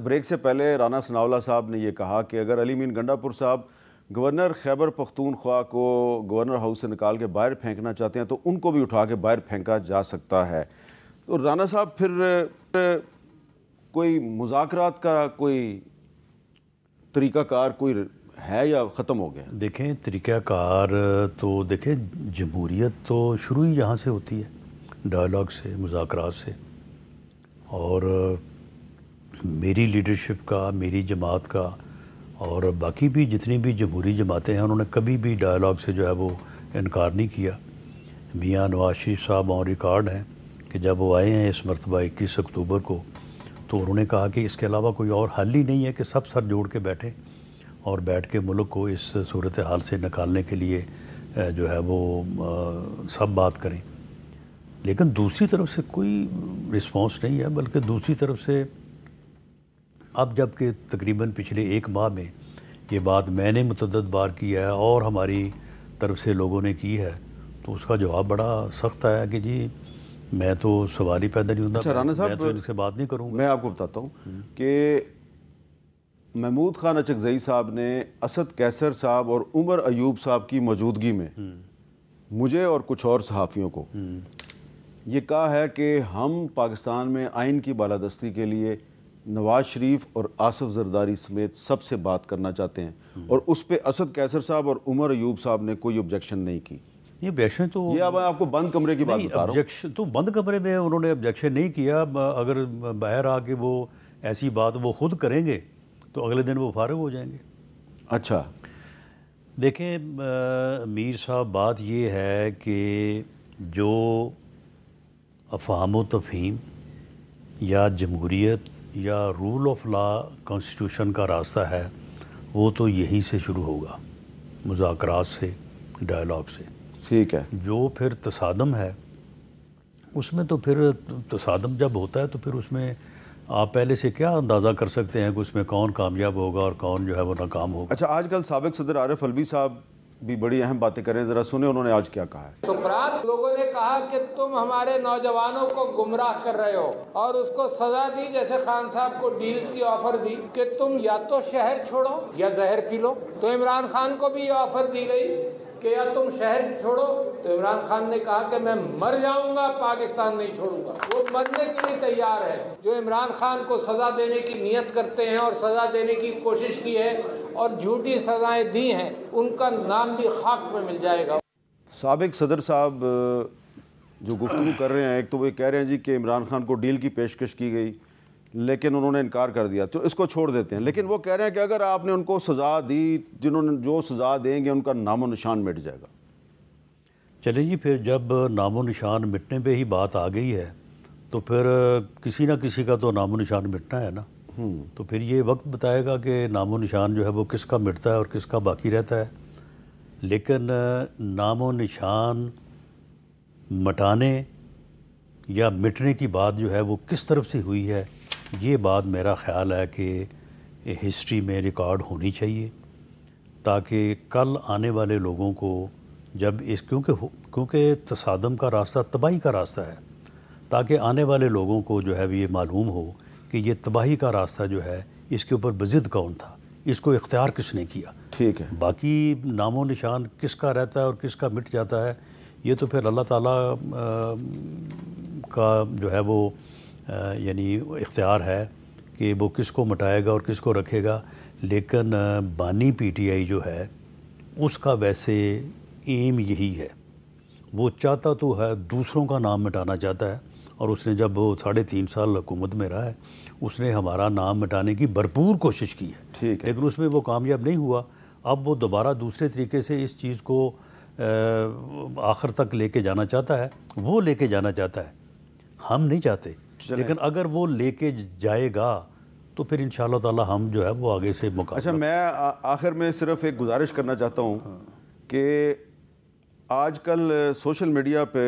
Break से पहले राना सनावला साहब ने यह कहा कि अगर अली मीन गंडापुर साहब गवर्नर खैबर पख्तूनख्वा को गवर्नर हाउस से निकाल के बाहर फेंकना चाहते हैं तो उनको भी उठा के बाहर फेंका जा सकता है तो राना साहब फिर कोई मुजाकरात का कोई तरीक़ाकार कोई है या ख़त्म हो गया देखें तरीक़ाकार तो देखें जमहूरीत तो शुरू ही यहाँ से होती है डायलॉग से मुजाकरात से और मेरी लीडरशिप का मेरी जमात का और बाकी भी जितनी भी जमहूरी जमातें हैं उन्होंने कभी भी डायलॉग से जो है वो इनकार नहीं किया मियाँ नवाज शरीफ साहब और रिकॉर्ड हैं कि जब वो आए हैं इस मरतबा इक्कीस अक्टूबर को तो उन्होंने कहा कि इसके अलावा कोई और हल ही नहीं है कि सब सर जोड़ के बैठे और बैठ के मुल्क को इस सूरत हाल से निकालने के लिए जो है वो आ, सब बात करें लेकिन दूसरी तरफ से कोई रिस्पांस नहीं है बल्कि दूसरी तरफ से अब जबकि तकरीबन पिछले एक माह में ये बात मैंने मतदद बार की है और हमारी तरफ से लोगों ने की है तो उसका जवाब बड़ा सख्त आया कि जी मैं तो सवाल ही पैदा नहीं होता अच्छा, राना साहब तो इनसे बात नहीं करूँगा मैं आपको बताता हूँ हम्म। कि महमूद खान अचकजई साहब ने असद कैसर साहब और उमर अयूब साहब की मौजूदगी में हम्म। मुझे और कुछ और सहाफ़ियों को हम्म। ये कहा है कि हम पाकिस्तान में आइन की बालादस्ती के लिए नवाज शरीफ और आसफ जरदारी समेत सबसे बात करना चाहते हैं और उस पर असद कैसर साहब और उमर अयूब साहब ने कोई ऑब्जेक्शन नहीं की ये बैशें तो ये अब आपको बंद कमरे की बात बता ऑब्जेक्शन तो बंद कमरे में उन्होंने ऑब्जेक्शन नहीं किया अगर बाहर आके वो ऐसी बात वो खुद करेंगे तो अगले दिन वो फारग हो जाएंगे अच्छा देखें मीर साहब बात ये है कि जो अफहम तफहीम या जमहूरीत या रूल ऑफ लॉ कॉन्स्टिट्यूशन का रास्ता है वो तो यहीं से शुरू होगा मुजाकर से डायलॉग से ठीक है जो फिर तसादम है उसमें तो फिर तसादम जब होता है तो फिर उसमें आप पहले से क्या अंदाज़ा कर सकते हैं कि उसमें कौन कामयाब होगा और कौन जो है वो नाकाम होगा अच्छा आजकल सबक सदर आरफ अलवी साहब भी बड़ी अहम बातें करें जरा सुने उन्होंने आज क्या कहा है लोगों ने कहा कि तुम हमारे नौजवानों को गुमराह कर रहे हो और उसको सजा दी जैसे खान साहब को डील्स की ऑफर दी कि तुम या तो शहर छोड़ो या जहर पी लो तो इमरान खान को भी ये ऑफर दी गई कि या तुम शहर छोड़ो तो इमरान खान ने कहा कि मैं मर जाऊंगा पाकिस्तान नहीं छोड़ूंगा वो मरने के लिए तैयार है जो इमरान खान को सजा देने की नीयत करते हैं और सजा देने की कोशिश की है और झूठी सजाएं दी हैं उनका नाम भी खाक में मिल जाएगा सबक सदर साहब जो गुफ्तु कर रहे हैं एक तो वो कह रहे हैं जी कि इमरान खान को डील की पेशकश की गई लेकिन उन्होंने इनकार कर दिया तो इसको छोड़ देते हैं लेकिन वो कह रहे हैं कि अगर आपने उनको सज़ा दी जिन्होंने जो सज़ा देंगे उनका नामो निशान मिट जाएगा चले जी फिर जब नामो निशान मिटने पे ही बात आ गई है तो फिर किसी ना किसी का तो नामो निशान मिटना है ना तो फिर ये वक्त बताएगा कि नामो निशान जो है वो किसका मिटता है और किसका बाकी रहता है लेकिन नामो निशान मटाने या मिटने की बात जो है वो किस तरफ से हुई है ये बात मेरा ख्याल है कि हिस्ट्री में रिकॉर्ड होनी चाहिए ताकि कल आने वाले लोगों को जब इस क्योंकि क्योंकि तसादम का रास्ता तबाही का रास्ता है ताकि आने वाले लोगों को जो है ये मालूम हो कि ये तबाही का रास्ता जो है इसके ऊपर बजिद कौन था इसको इख्तियार किसने किया ठीक है बाकी नामो निशान किसका रहता है और किसका मिट जाता है ये तो फिर अल्लाह ताला का जो है वो यानी इख्तियार है कि वो किसको मिटाएगा और किसको रखेगा लेकिन बानी पीटीआई जो है उसका वैसे एम यही है वो चाहता तो है दूसरों का नाम मिटाना चाहता है और उसने जब वो साढ़े तीन साल हुकूमत में रहा है उसने हमारा नाम मिटाने की भरपूर कोशिश की है ठीक है लेकिन उसमें वो कामयाब नहीं हुआ अब वो दोबारा दूसरे तरीके से इस चीज़ को आखिर तक लेके जाना चाहता है वो लेके जाना चाहता है हम नहीं चाहते लेकिन अगर वो लेके जाएगा तो फिर इन ताला हम जो है वो आगे से मुका अच्छा मैं आखिर में सिर्फ एक गुजारिश करना चाहता हूँ हाँ। कि आजकल सोशल मीडिया पे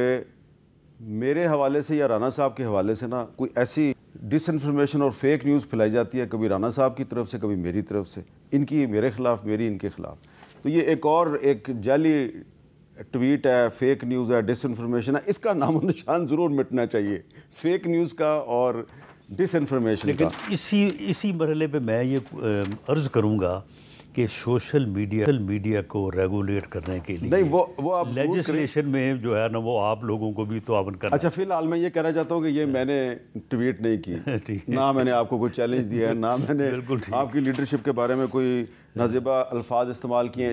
मेरे हवाले से या राना साहब के हवाले से ना कोई ऐसी डिसइंफॉर्मेशन और फेक न्यूज़ फैलाई जाती है कभी राना साहब की तरफ से कभी मेरी तरफ से इनकी मेरे ख़िलाफ़ मेरी इनके ख़िलाफ़ तो ये एक और एक जाली ट्वीट है फेक न्यूज़ है डिसइंफॉर्मेशन है इसका नामो निशान ज़रूर मिटना चाहिए फेक न्यूज़ का और डिसइंफॉर्मेशन लेकिन का। इसी इसी मरहले पर मैं ये अर्ज़ करूँगा कि सोशल मीडिया सोशल मीडिया को रेगुलेट करने के लिए नहीं वो वो आप लेजिस्लेशन में जो है ना वो आप लोगों को भी तो आवन कर अच्छा फिलहाल मैं ये कहना चाहता हूँ कि ये मैंने ट्वीट नहीं की ना मैंने आपको कोई चैलेंज दिया है ना मैंने आपकी लीडरशिप के बारे में कोई नजीबा अल्फाज इस्तेमाल किए